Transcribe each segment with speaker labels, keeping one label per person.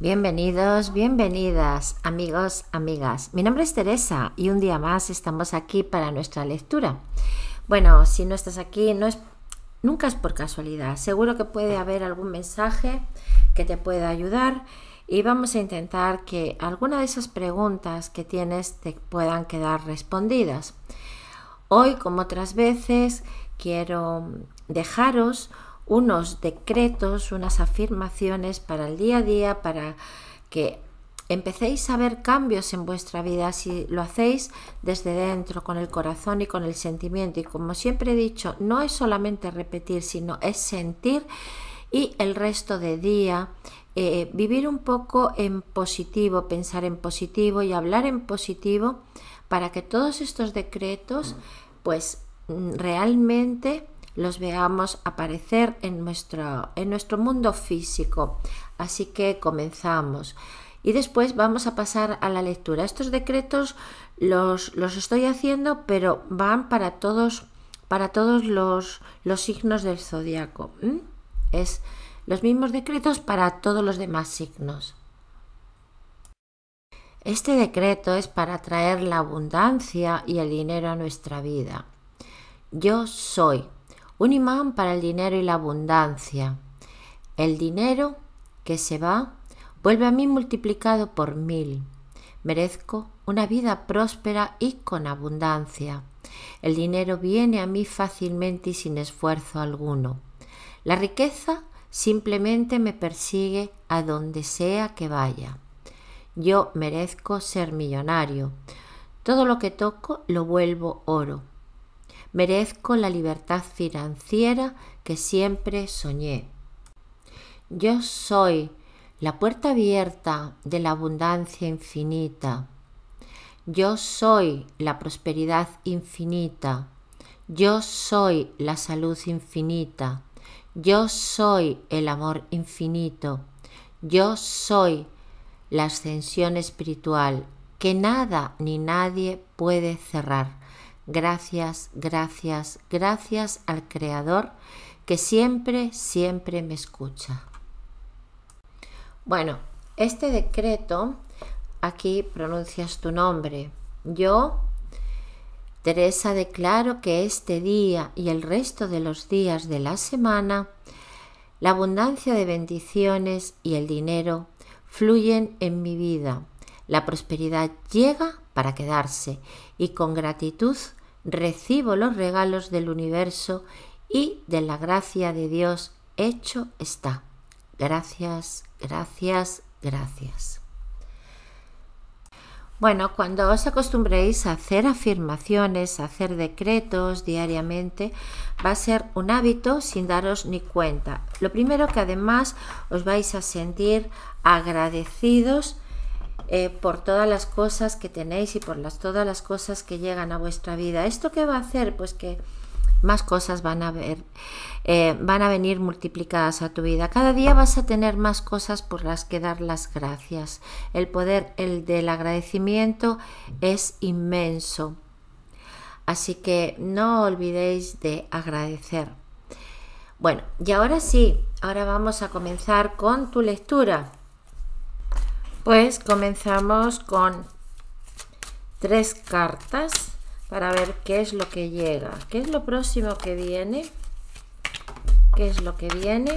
Speaker 1: Bienvenidos, bienvenidas, amigos, amigas. Mi nombre es Teresa y un día más estamos aquí para nuestra lectura. Bueno, si no estás aquí, no es, nunca es por casualidad. Seguro que puede haber algún mensaje que te pueda ayudar y vamos a intentar que alguna de esas preguntas que tienes te puedan quedar respondidas. Hoy, como otras veces, quiero dejaros unos decretos, unas afirmaciones para el día a día, para que empecéis a ver cambios en vuestra vida si lo hacéis desde dentro, con el corazón y con el sentimiento. Y como siempre he dicho, no es solamente repetir, sino es sentir y el resto de día eh, vivir un poco en positivo, pensar en positivo y hablar en positivo para que todos estos decretos pues mm, realmente los veamos aparecer en nuestro, en nuestro mundo físico. Así que comenzamos. Y después vamos a pasar a la lectura. Estos decretos los, estoy haciendo, pero van para todos, para todos los, signos del zodiaco. Es los mismos decretos para todos los demás signos. Este decreto es para traer la abundancia y el dinero a nuestra vida. Yo soy un imán para el dinero y la abundancia. El dinero que se va vuelve a mí multiplicado por mil. Merezco una vida próspera y con abundancia. El dinero viene a mí fácilmente y sin esfuerzo alguno. La riqueza simplemente me persigue a donde sea que vaya. Yo merezco ser millonario. Todo lo que toco lo vuelvo oro merezco la libertad financiera que siempre soñé. Yo soy la puerta abierta de la abundancia infinita. Yo soy la prosperidad infinita. Yo soy la salud infinita. Yo soy el amor infinito. Yo soy la ascensión espiritual que nada ni nadie puede cerrar Gracias, gracias, gracias al Creador que siempre, siempre me escucha. Bueno, este decreto, aquí pronuncias tu nombre. Yo, Teresa, declaro que este día y el resto de los días de la semana, la abundancia de bendiciones y el dinero fluyen en mi vida. La prosperidad llega para quedarse y con gratitud recibo los regalos del universo y de la gracia de Dios hecho está. Gracias, gracias, gracias. Bueno, cuando os acostumbréis a hacer afirmaciones, a hacer decretos diariamente, va a ser un hábito sin daros ni cuenta. Lo primero que además os vais a sentir agradecidos eh, por todas las cosas que tenéis y por las, todas las cosas que llegan a vuestra vida. ¿Esto qué va a hacer? Pues que más cosas van a ver, eh, van a venir multiplicadas a tu vida. Cada día vas a tener más cosas por las que dar las gracias. El poder, el del agradecimiento es inmenso. Así que no olvidéis de agradecer. Bueno, y ahora sí, ahora vamos a comenzar con tu lectura. Pues comenzamos con tres cartas para ver qué es lo que llega, qué es lo próximo que viene, qué es lo que viene.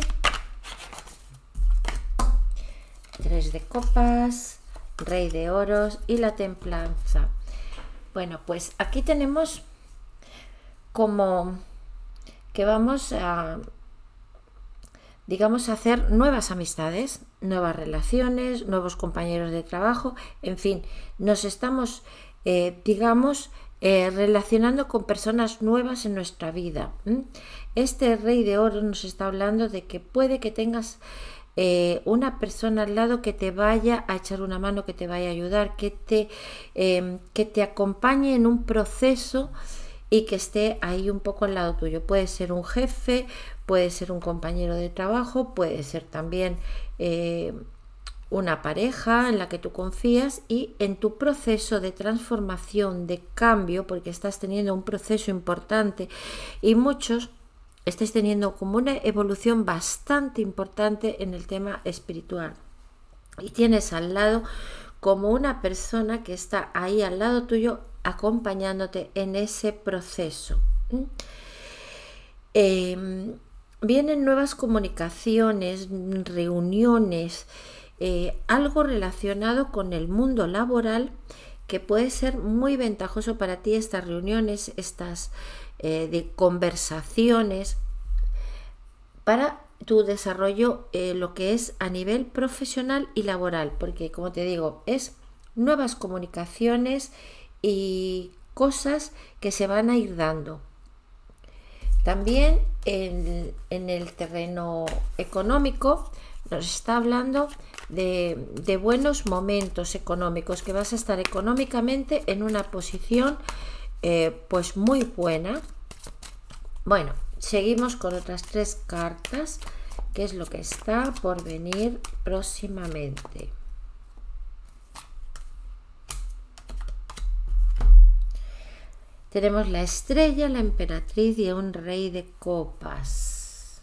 Speaker 1: Tres de copas, rey de oros y la templanza. Bueno, pues aquí tenemos como que vamos a digamos, hacer nuevas amistades, nuevas relaciones, nuevos compañeros de trabajo, en fin, nos estamos, eh, digamos, eh, relacionando con personas nuevas en nuestra vida. Este rey de oro nos está hablando de que puede que tengas eh, una persona al lado que te vaya a echar una mano, que te vaya a ayudar, que te, em, que te acompañe en un proceso y que esté ahí un poco al lado tuyo. Puede ser un jefe, puede ser un compañero de trabajo, puede ser también eh, una pareja en la que tú confías y en tu proceso de transformación, de cambio, porque estás teniendo un proceso importante y muchos estés teniendo como una evolución bastante importante en el tema espiritual. Y tienes al lado como una persona que está ahí al lado tuyo acompañándote en ese proceso. Em, vienen nuevas comunicaciones, reuniones, eh, algo relacionado con el mundo laboral que puede ser muy ventajoso para ti estas reuniones, estas eh, de conversaciones, para tu desarrollo, eh, lo que es a nivel profesional y laboral, porque como te digo, es nuevas comunicaciones y cosas que se van a ir dando. También en, el terreno económico nos está hablando de, buenos momentos económicos, que vas a estar económicamente en una posición eh, pues muy buena. Bueno, seguimos con otras tres cartas, que es lo que está por venir próximamente. Tenemos la estrella, la emperatriz y un rey de copas.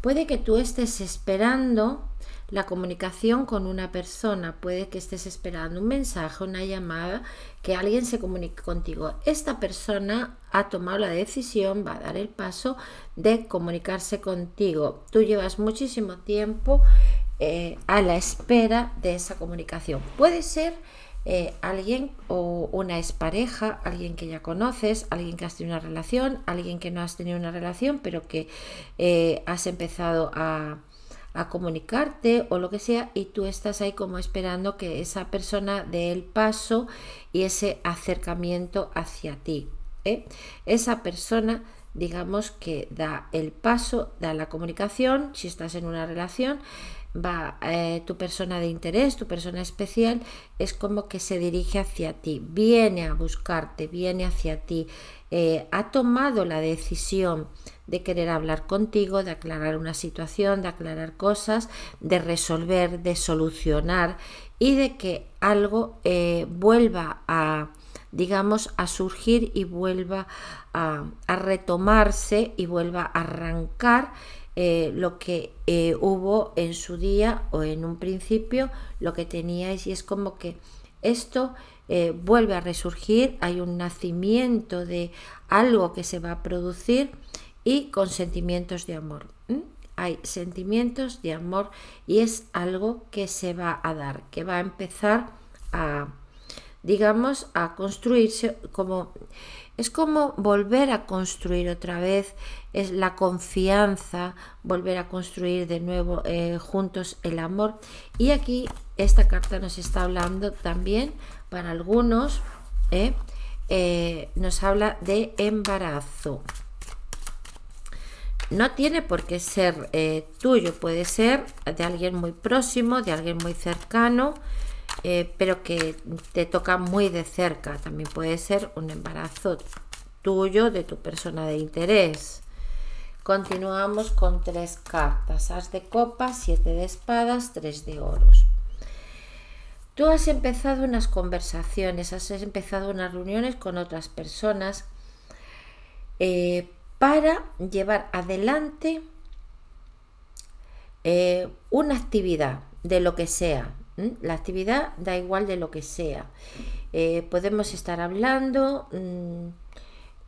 Speaker 1: Puede que tú estés esperando la comunicación con una persona. Puede que estés esperando un mensaje, una llamada, que alguien se comunique contigo. Esta persona ha tomado la decisión, va a dar el paso de comunicarse contigo. Tú llevas muchísimo tiempo eh, a la espera de esa comunicación. Puede ser... Eh, alguien o una expareja, alguien que ya conoces, alguien que has tenido una relación, alguien que no has tenido una relación, pero que eh, has empezado a, a comunicarte o lo que sea y tú estás ahí como esperando que esa persona dé el paso y ese acercamiento hacia ti. ¿eh? Esa persona digamos que da el paso, da la comunicación, si estás en una relación, va eh, tu persona de interés, tu persona especial, es como que se dirige hacia ti, viene a buscarte, viene hacia ti, eh, ha tomado la decisión de querer hablar contigo, de aclarar una situación, de aclarar cosas, de resolver, de solucionar y de que algo eh, vuelva a, digamos, a surgir y vuelva a retomarse y vuelva a arrancar eh, lo que eh, hubo en su día o en un principio, lo que teníais y es como que esto eh, vuelve a resurgir, hay un nacimiento de algo que se va a producir y con sentimientos de amor. Hay sentimientos de amor y es algo que se va a dar, que va a empezar a, digamos, a construirse como es como volver a construir otra vez, es la confianza, volver a construir de nuevo eh, juntos el amor. Y aquí esta carta nos está hablando también, para algunos, eh, eh, nos habla de embarazo. No tiene por qué ser tuyo, puede ser de alguien muy próximo, de alguien muy cercano. Eh, pero que te toca muy de cerca. También puede ser un embarazo tuyo, de tu persona de interés. Continuamos con tres cartas, as de copas, siete de espadas, tres de oros. Tú has empezado unas conversaciones, has empezado unas reuniones con otras personas eh, para llevar adelante eh, una actividad de lo que sea. La actividad da igual de lo que sea. Eh, podemos estar hablando, mm,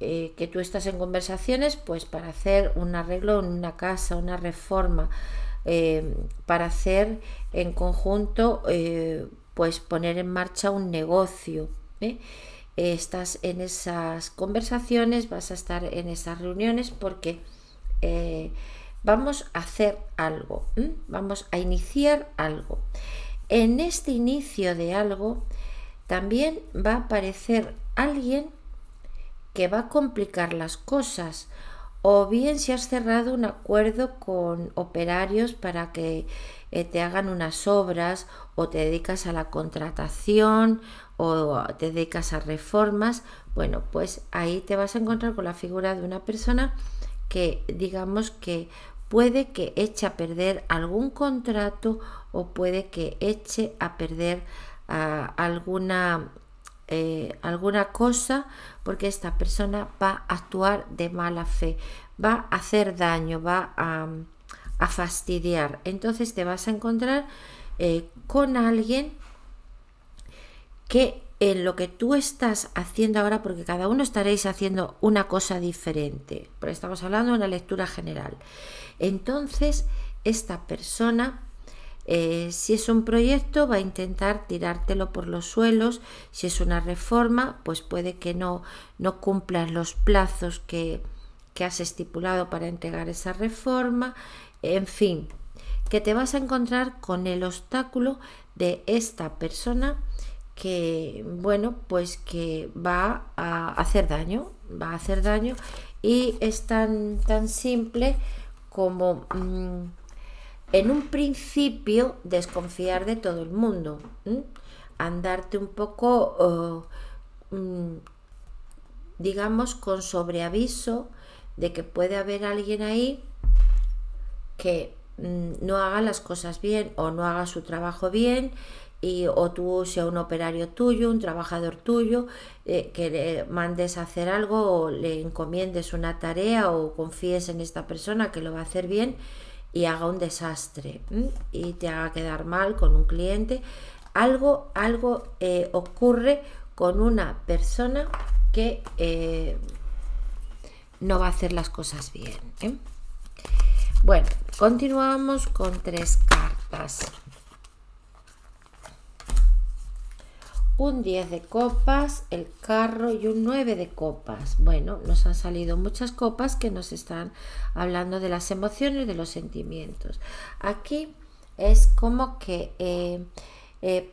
Speaker 1: eh, que tú estás en conversaciones, pues para hacer un arreglo en una casa, una reforma, eh, para hacer en conjunto, pues poner en marcha un negocio estás en esas conversaciones, vas a estar en esas reuniones porque vamos a hacer algo, vamos a iniciar algo en este inicio de algo también va a aparecer alguien que va a complicar las cosas o bien si has cerrado un acuerdo con operarios para que eh, te hagan unas obras o te dedicas a la contratación o te dedicas a reformas, bueno, pues ahí te vas a encontrar con la figura de una persona que digamos que puede que eche a perder algún contrato o puede que eche a perder ah, alguna, eh, alguna cosa porque esta persona va a actuar de mala fe, va a hacer daño, va a, fastidiar. Entonces te vas a encontrar eh, con alguien que en lo que tú estás haciendo ahora, porque cada uno estaréis haciendo una cosa diferente, pero estamos hablando de una lectura general. Entonces, esta persona, eh, si es un proyecto, va a intentar tirártelo por los suelos, si es una reforma, pues puede que no, no cumplas los plazos que, que has estipulado para entregar esa reforma, en fin, que te vas a encontrar con el obstáculo de esta persona, que, bueno, pues que va a hacer daño, va a hacer daño y es tan, tan simple como mm, en un principio desconfiar de todo el mundo, andarte un poco, oh, mm, digamos, con sobreaviso de que puede haber alguien ahí que mm, no haga las cosas bien o no haga su trabajo bien y, o tú sea un operario tuyo, un trabajador tuyo, eh, que le mandes a hacer algo o le encomiendes una tarea o confíes en esta persona que lo va a hacer bien y haga un desastre y te haga quedar mal con un cliente. Algo, algo eh, ocurre con una persona que eh, no va a hacer las cosas bien. Bueno, continuamos con tres cartas. un 10 de copas, el carro y un 9 de copas. Bueno, nos han salido muchas copas que nos están hablando de las emociones, de los sentimientos. Aquí es como que eh, eh,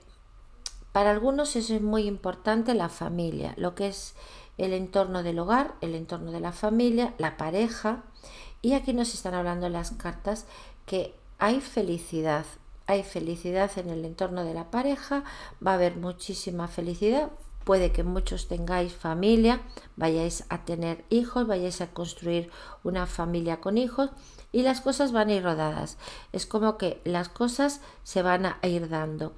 Speaker 1: para algunos eso es muy importante la familia, lo que es el entorno del hogar, el entorno de la familia, la pareja. Y aquí nos están hablando las cartas que hay felicidad, hay felicidad en el entorno de la pareja, va a haber muchísima felicidad, puede que muchos tengáis familia, vayáis a tener hijos, vayáis a construir una familia con hijos y las cosas van a ir rodadas. Es como que las cosas se van a ir dando,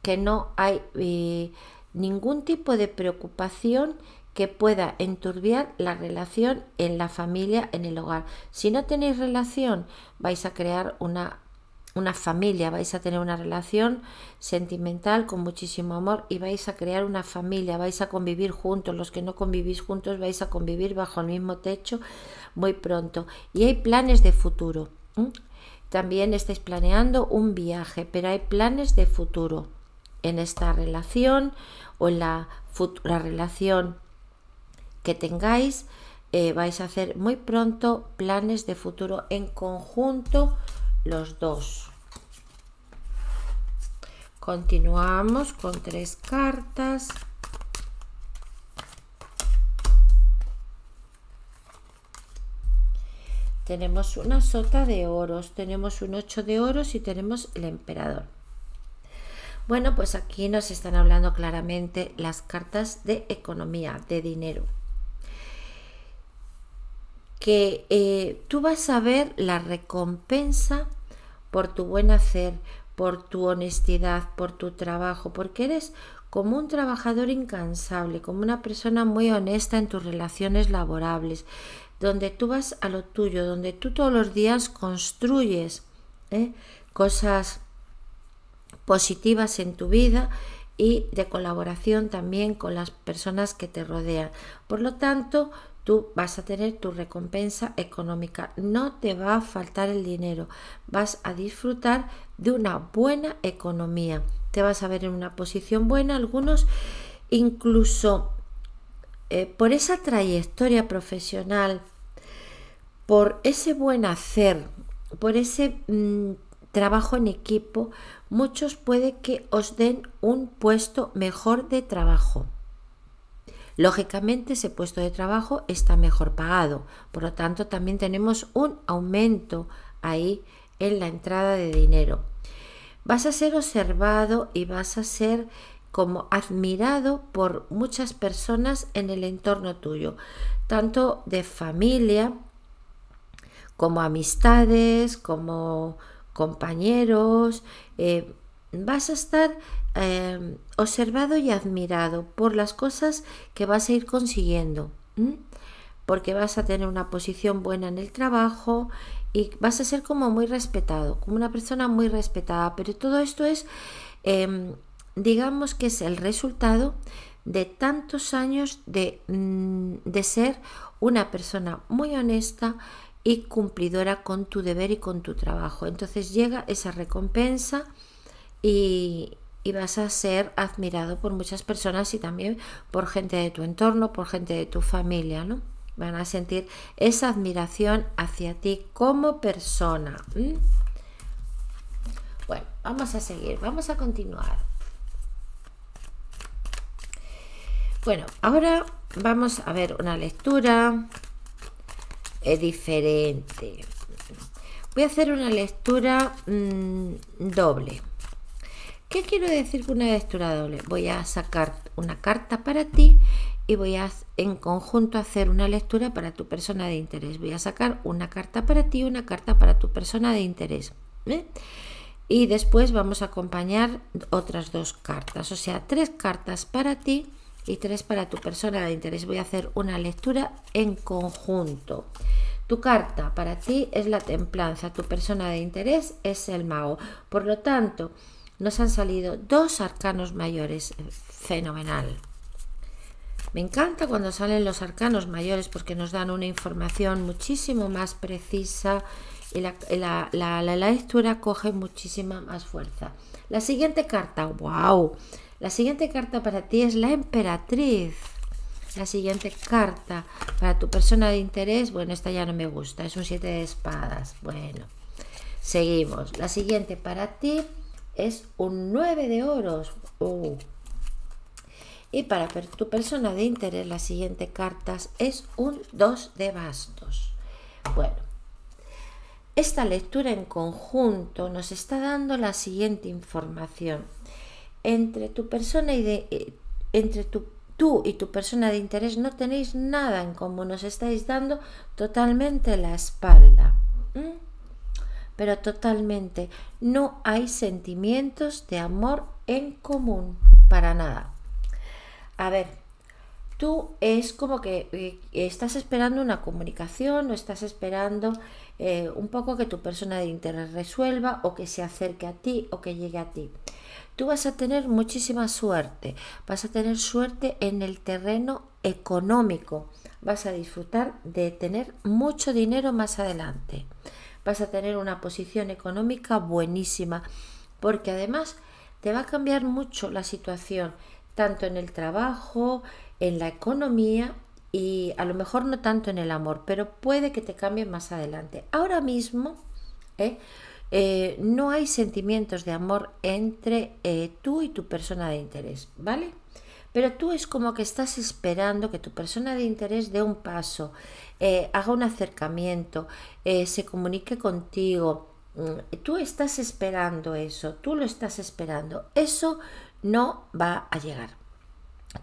Speaker 1: que no hay eh, ningún tipo de preocupación que pueda enturbiar la relación en la familia, en el hogar. Si no tenéis relación, vais a crear una una familia, vais a tener una relación sentimental con muchísimo amor y vais a crear una familia, vais a convivir juntos, los que no convivís juntos vais a convivir bajo el mismo techo muy pronto. Y hay planes de futuro. También estáis planeando un viaje, pero hay planes de futuro en esta relación o en la futura relación que tengáis. Eh, vais a hacer muy pronto planes de futuro en conjunto los dos. Continuamos con tres cartas. Tenemos una sota de oros, tenemos un 8 de oros y tenemos el emperador. Bueno, pues aquí nos están hablando claramente las cartas de economía, de dinero que eh, tú vas a ver la recompensa por tu buen hacer, por tu honestidad, por tu trabajo, porque eres como un trabajador incansable, como una persona muy honesta en tus relaciones laborables, donde tú vas a lo tuyo, donde tú todos los días construyes ¿eh? cosas positivas en tu vida y de colaboración también con las personas que te rodean. Por lo tanto, tú vas a tener tu recompensa económica. No te va a faltar el dinero. Vas a disfrutar de una buena economía. Te vas a ver en una posición buena. Algunos incluso eh, por esa trayectoria profesional, por ese buen hacer, por ese mm, trabajo en equipo, muchos puede que os den un puesto mejor de trabajo. Lógicamente ese puesto de trabajo está mejor pagado, por lo tanto también tenemos un aumento ahí en la entrada de dinero. Vas a ser observado y vas a ser como admirado por muchas personas en el entorno tuyo, tanto de familia como amistades, como compañeros. Eh, vas a estar Em, observado y admirado por las cosas que vas a ir consiguiendo, porque vas a tener una posición buena en el trabajo y vas a ser como muy respetado, como una persona muy respetada, pero todo esto es, em, digamos que es el resultado de tantos años de, mm, de ser una persona muy honesta y cumplidora con tu deber y con tu trabajo. Entonces llega esa recompensa y, y vas a ser admirado por muchas personas y también por gente de tu entorno, por gente de tu familia, ¿no? Van a sentir esa admiración hacia ti como persona. Bueno, vamos a seguir, vamos a continuar. Bueno, ahora vamos a ver una lectura eh, diferente. Voy a hacer una lectura mm, doble ¿Qué quiero decir con una lectura doble? Voy a sacar una carta para ti y voy a en conjunto hacer una lectura para tu persona de interés. Voy a sacar una carta para ti y una carta para tu persona de interés. ¿eh? Y después vamos a acompañar otras dos cartas, o sea, tres cartas para ti y tres para tu persona de interés. Voy a hacer una lectura en conjunto. Tu carta para ti es la templanza, tu persona de interés es el mago. Por lo tanto, nos han salido dos arcanos mayores. Eh, fenomenal. Me encanta cuando salen los arcanos mayores porque nos dan una información muchísimo más precisa y la, lectura coge muchísima más fuerza. La siguiente carta, wow. La siguiente carta para ti es la emperatriz. La siguiente carta para tu persona de interés, bueno, esta ya no me gusta, es un siete de espadas. Bueno, seguimos. La siguiente para ti es un 9 de oros. Uh. Y para tu persona de interés, la siguiente cartas es un 2 de bastos. Bueno, esta lectura en conjunto nos está dando la siguiente información. Entre tu persona y de, eh, entre tú y tu persona de interés no tenéis nada en común, nos estáis dando totalmente la espalda pero totalmente. No hay sentimientos de amor en común, para nada. A ver, tú es como que eh, estás esperando una comunicación o estás esperando eh, un poco que tu persona de interés resuelva o que se acerque a ti o que llegue a ti. Tú vas a tener muchísima suerte, vas a tener suerte en el terreno económico, vas a disfrutar de tener mucho dinero más adelante vas a tener una posición económica buenísima, porque además te va a cambiar mucho la situación, tanto en el trabajo, en la economía y a lo mejor no tanto en el amor, pero puede que te cambie más adelante. Ahora mismo ¿eh? eh no hay sentimientos de amor entre eh, tú y tu persona de interés, ¿vale? pero tú es como que estás esperando que tu persona de interés dé un paso, eh, haga un acercamiento, eh, se comunique contigo. Mm, tú estás esperando eso, tú lo estás esperando. Eso no va a llegar.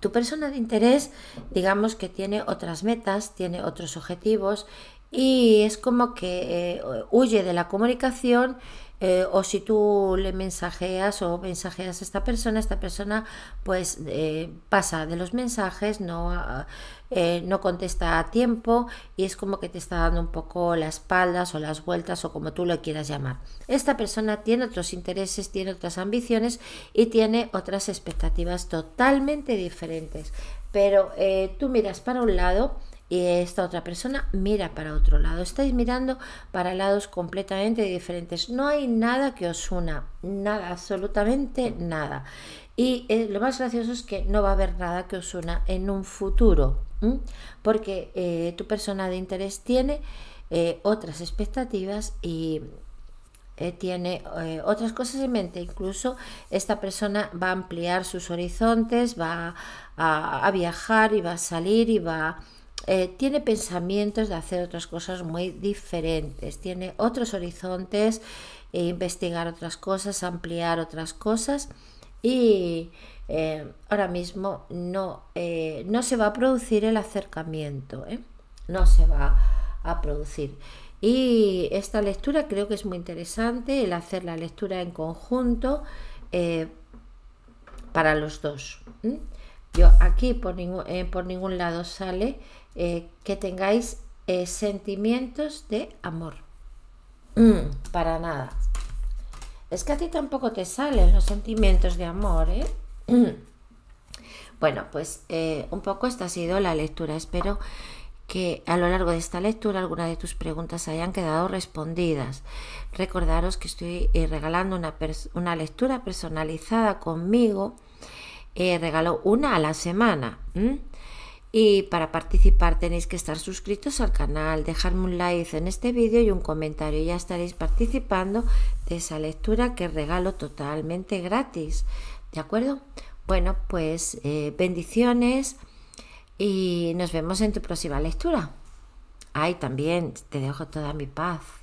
Speaker 1: Tu persona de interés, digamos que tiene otras metas, tiene otros objetivos y es como que eh, huye de la comunicación eh, o si tú le mensajeas o mensajeas a esta persona, esta persona pues eh, pasa de los mensajes, no, ah, eh, no contesta a tiempo y es como que te está dando un poco las espaldas o las vueltas o como tú lo quieras llamar. Esta persona tiene otros intereses, tiene otras ambiciones y tiene otras expectativas totalmente diferentes, pero tú miras para un lado, y esta otra persona mira para otro lado. Estáis mirando para lados completamente diferentes. No hay nada que os una, nada, absolutamente nada. Y eh, lo más gracioso es que no va a haber nada que os una en un futuro, porque eh, tu persona de interés tiene eh, otras expectativas y tiene otras cosas en mente. Incluso esta persona va a ampliar sus horizontes, va a, a viajar y va a salir y va eh, tiene pensamientos de hacer otras cosas muy diferentes, tiene otros horizontes, eh, investigar otras cosas, ampliar otras cosas y eh, ahora mismo no, no, se va a producir el acercamiento, no se va a producir. Y esta lectura creo que es muy interesante, el hacer la lectura en conjunto para los dos. Yo aquí por, ningún, por ningún lado sale eh, que tengáis eh, sentimientos de amor. Mm. para nada. Es que a ti tampoco te salen los sentimientos de amor, ¿eh? mm. bueno, pues un poco esta ha sido la lectura. Espero que a lo largo de esta lectura algunas de tus preguntas hayan quedado respondidas. Recordaros que estoy regalando una, una, lectura personalizada conmigo. Eh, regalo una a la semana. Y para participar tenéis que estar suscritos al canal, dejarme un like en este vídeo y un comentario. y Ya estaréis participando de esa lectura que regalo totalmente gratis. ¿De acuerdo? Bueno, pues eh, bendiciones y nos vemos en tu próxima lectura. Ay, también te dejo toda mi paz.